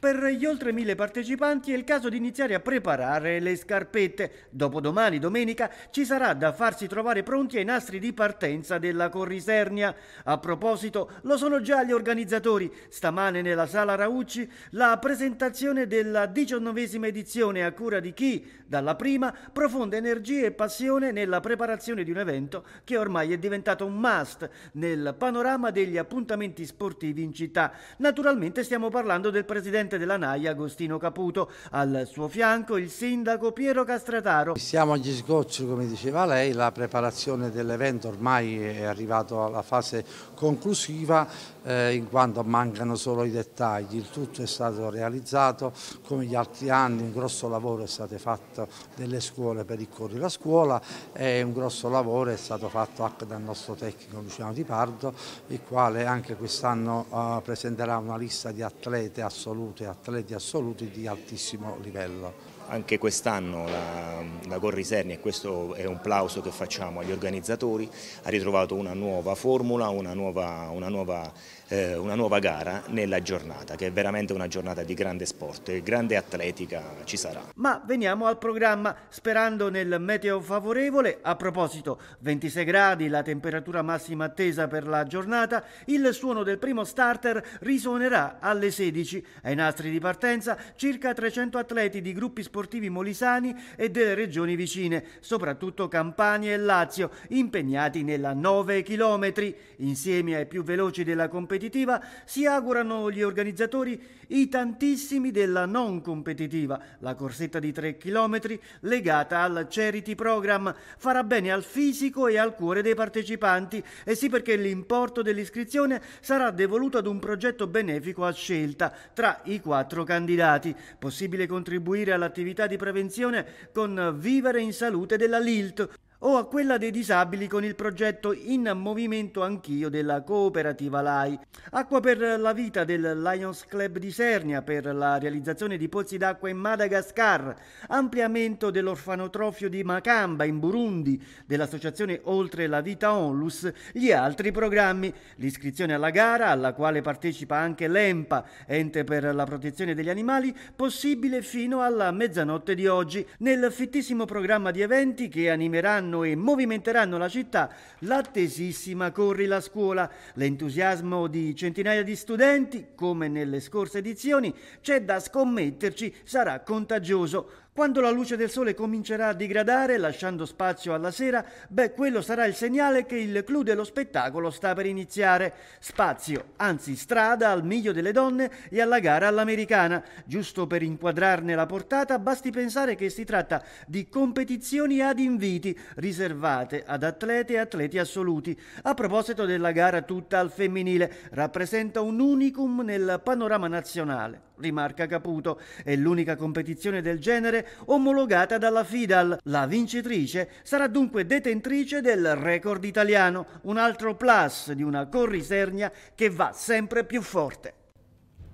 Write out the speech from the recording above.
Per gli oltre mille partecipanti è il caso di iniziare a preparare le scarpette. Dopodomani, domenica, ci sarà da farsi trovare pronti ai nastri di partenza della Corrisernia. A proposito, lo sono già gli organizzatori. Stamane nella sala Raucci la presentazione della diciannovesima edizione a cura di chi, dalla prima, profonda energia e passione nella preparazione di un evento che ormai è diventato un must nel panorama degli appuntamenti sportivi in città. Naturalmente stiamo parlando del presidente presidente della NAI Agostino Caputo, al suo fianco il sindaco Piero Castrataro. Siamo agli sgocci, come diceva lei, la preparazione dell'evento ormai è arrivato alla fase conclusiva eh, in quanto mancano solo i dettagli, il tutto è stato realizzato come gli altri anni, un grosso lavoro è stato fatto delle scuole per il Corri la scuola e un grosso lavoro è stato fatto anche dal nostro tecnico Luciano Di Pardo, il quale anche quest'anno eh, presenterà una lista di atlete assolute e atleti assoluti di altissimo livello. Anche quest'anno la, la Gorri e questo è un plauso che facciamo agli organizzatori, ha ritrovato una nuova formula, una nuova, una nuova, eh, una nuova gara nella giornata, che è veramente una giornata di grande sport e grande atletica ci sarà. Ma veniamo al programma, sperando nel meteo favorevole, a proposito 26 gradi la temperatura massima attesa per la giornata, il suono del primo starter risuonerà alle 16. Ai nastri di partenza circa 300 atleti di gruppi sportivi sportivi molisani e delle regioni vicine, soprattutto Campania e Lazio, impegnati nella 9 km. Insieme ai più veloci della competitiva si augurano gli organizzatori i tantissimi della non competitiva, la corsetta di 3 km legata al Charity Program. Farà bene al fisico e al cuore dei partecipanti, e eh sì perché l'importo dell'iscrizione sarà devoluto ad un progetto benefico a scelta tra i quattro candidati. Possibile contribuire all'attività attività di prevenzione con Vivere in Salute della LILT, o a quella dei disabili con il progetto In Movimento Anch'io della cooperativa LAI. Acqua per la vita del Lions Club di Sernia per la realizzazione di pozzi d'acqua in Madagascar, ampliamento dell'orfanotrofio di Macamba in Burundi, dell'associazione Oltre la Vita Onlus, gli altri programmi, l'iscrizione alla gara alla quale partecipa anche l'EMPA, ente per la protezione degli animali, possibile fino alla mezzanotte di oggi, nel fittissimo programma di eventi che animeranno animeranno e movimenteranno la città l'attesissima Corri la scuola. L'entusiasmo di centinaia di studenti, come nelle scorse edizioni, c'è da scommetterci, sarà contagioso. Quando la luce del sole comincerà a digradare, lasciando spazio alla sera, beh, quello sarà il segnale che il clou dello spettacolo sta per iniziare. Spazio, anzi strada, al miglio delle donne e alla gara all'americana. Giusto per inquadrarne la portata, basti pensare che si tratta di competizioni ad inviti, riservate ad atlete e atleti assoluti. A proposito della gara tutta al femminile, rappresenta un unicum nel panorama nazionale, rimarca Caputo. È l'unica competizione del genere omologata dalla FIDAL. La vincitrice sarà dunque detentrice del record italiano, un altro plus di una corrisernia che va sempre più forte.